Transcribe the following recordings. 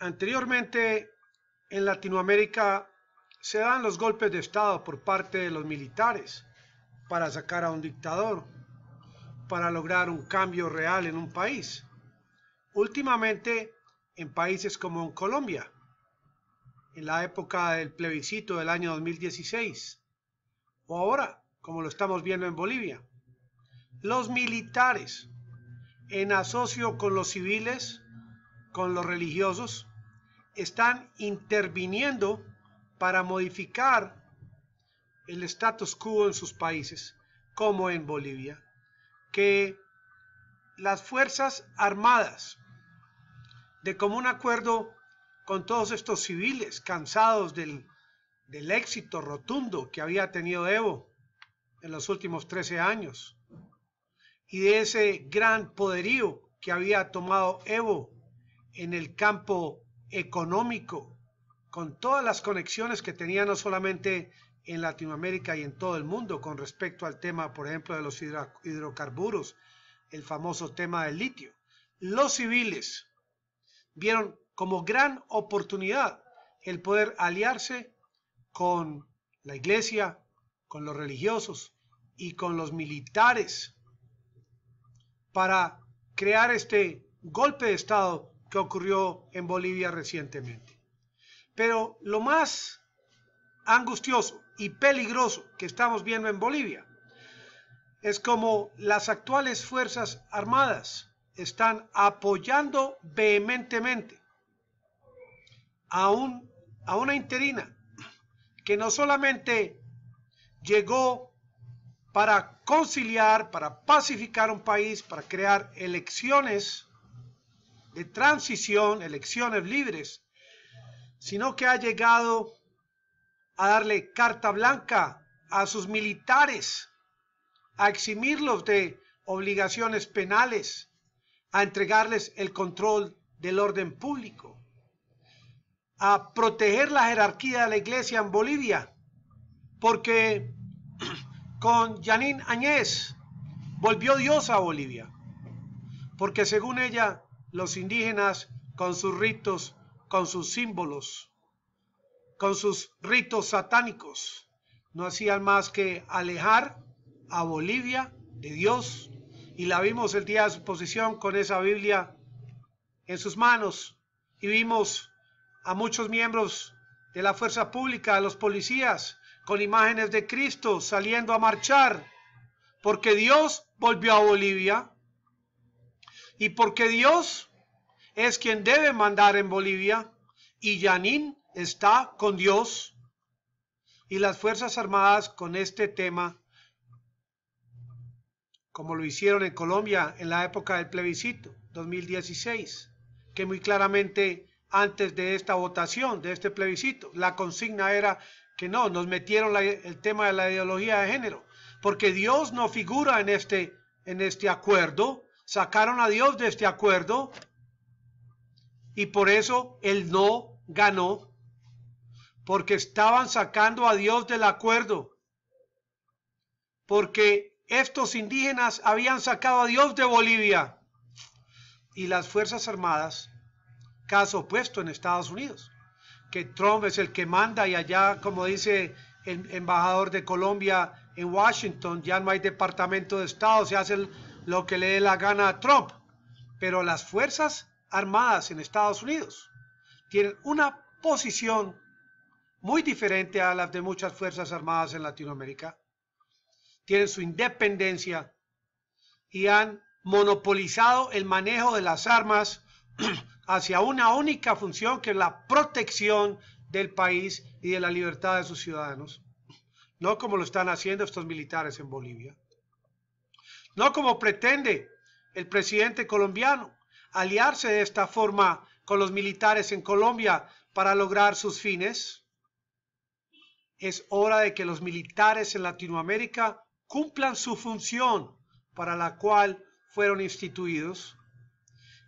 Anteriormente, en Latinoamérica se dan los golpes de Estado por parte de los militares para sacar a un dictador, para lograr un cambio real en un país. Últimamente, en países como Colombia, en la época del plebiscito del año 2016, o ahora, como lo estamos viendo en Bolivia, los militares, en asocio con los civiles, con los religiosos están interviniendo para modificar el status quo en sus países, como en Bolivia, que las Fuerzas Armadas, de común acuerdo con todos estos civiles cansados del, del éxito rotundo que había tenido Evo en los últimos 13 años, y de ese gran poderío que había tomado Evo en el campo económico, con todas las conexiones que tenía no solamente en Latinoamérica y en todo el mundo con respecto al tema, por ejemplo, de los hidrocarburos, el famoso tema del litio. Los civiles vieron como gran oportunidad el poder aliarse con la iglesia, con los religiosos y con los militares para crear este golpe de Estado ocurrió en Bolivia recientemente. Pero lo más angustioso y peligroso que estamos viendo en Bolivia es como las actuales Fuerzas Armadas están apoyando vehementemente a, a una interina que no solamente llegó para conciliar, para pacificar un país, para crear elecciones de transición, elecciones libres, sino que ha llegado a darle carta blanca a sus militares, a eximirlos de obligaciones penales, a entregarles el control del orden público, a proteger la jerarquía de la iglesia en Bolivia, porque con Janine Añez volvió Dios a Bolivia, porque según ella los indígenas con sus ritos, con sus símbolos, con sus ritos satánicos, no hacían más que alejar a Bolivia de Dios. Y la vimos el día de su posición con esa Biblia en sus manos. Y vimos a muchos miembros de la fuerza pública, a los policías, con imágenes de Cristo saliendo a marchar. Porque Dios volvió a Bolivia. Y porque Dios es quien debe mandar en Bolivia y Yanin está con Dios y las Fuerzas Armadas con este tema, como lo hicieron en Colombia en la época del plebiscito 2016, que muy claramente antes de esta votación, de este plebiscito, la consigna era que no, nos metieron el tema de la ideología de género, porque Dios no figura en este, en este acuerdo sacaron a Dios de este acuerdo y por eso el no ganó, porque estaban sacando a Dios del acuerdo, porque estos indígenas habían sacado a Dios de Bolivia y las Fuerzas Armadas, caso opuesto en Estados Unidos, que Trump es el que manda y allá, como dice el embajador de Colombia en Washington, ya no hay departamento de Estado, se hace el lo que le dé la gana a Trump, pero las Fuerzas Armadas en Estados Unidos tienen una posición muy diferente a las de muchas Fuerzas Armadas en Latinoamérica. Tienen su independencia y han monopolizado el manejo de las armas hacia una única función que es la protección del país y de la libertad de sus ciudadanos, no como lo están haciendo estos militares en Bolivia no como pretende el presidente colombiano, aliarse de esta forma con los militares en Colombia para lograr sus fines. Es hora de que los militares en Latinoamérica cumplan su función para la cual fueron instituidos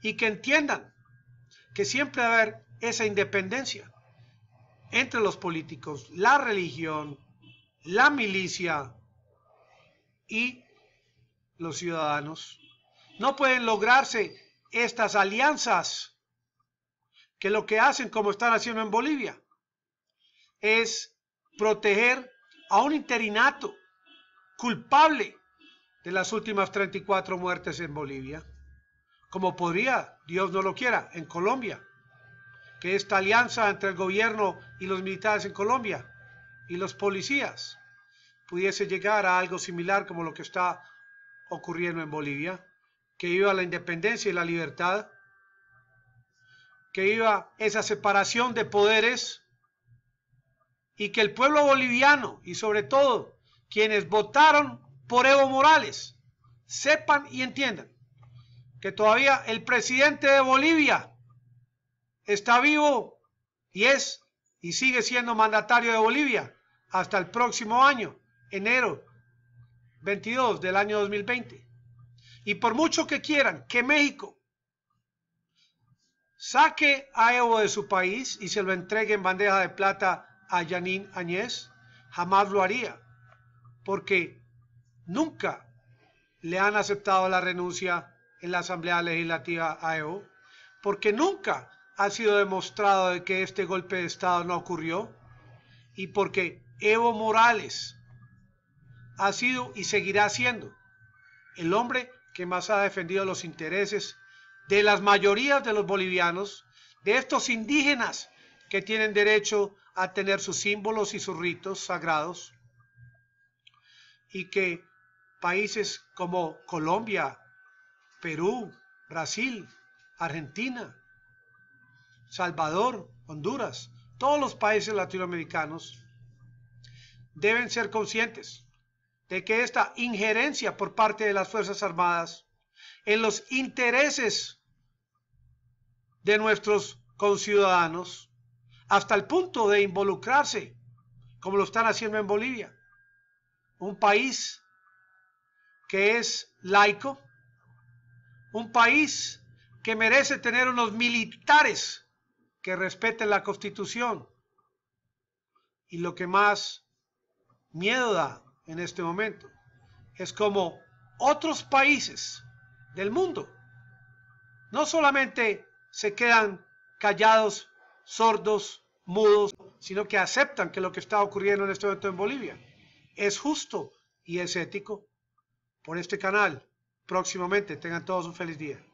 y que entiendan que siempre va haber esa independencia entre los políticos, la religión, la milicia y los ciudadanos. No pueden lograrse estas alianzas que lo que hacen, como están haciendo en Bolivia, es proteger a un interinato culpable de las últimas 34 muertes en Bolivia, como podría, Dios no lo quiera, en Colombia, que esta alianza entre el gobierno y los militares en Colombia y los policías pudiese llegar a algo similar como lo que está ocurriendo en Bolivia, que iba la independencia y la libertad, que iba esa separación de poderes y que el pueblo boliviano y sobre todo quienes votaron por Evo Morales sepan y entiendan que todavía el presidente de Bolivia está vivo y es y sigue siendo mandatario de Bolivia hasta el próximo año, enero 22 del año 2020. Y por mucho que quieran que México saque a Evo de su país y se lo entregue en bandeja de plata a janine Añez, jamás lo haría, porque nunca le han aceptado la renuncia en la Asamblea Legislativa a Evo, porque nunca ha sido demostrado de que este golpe de Estado no ocurrió y porque Evo Morales ha sido y seguirá siendo el hombre que más ha defendido los intereses de las mayorías de los bolivianos, de estos indígenas que tienen derecho a tener sus símbolos y sus ritos sagrados, y que países como Colombia, Perú, Brasil, Argentina, Salvador, Honduras, todos los países latinoamericanos deben ser conscientes de que esta injerencia por parte de las Fuerzas Armadas en los intereses de nuestros conciudadanos, hasta el punto de involucrarse, como lo están haciendo en Bolivia, un país que es laico, un país que merece tener unos militares que respeten la constitución. Y lo que más miedo da en este momento. Es como otros países del mundo no solamente se quedan callados, sordos, mudos, sino que aceptan que lo que está ocurriendo en este momento en Bolivia es justo y es ético. Por este canal, próximamente, tengan todos un feliz día.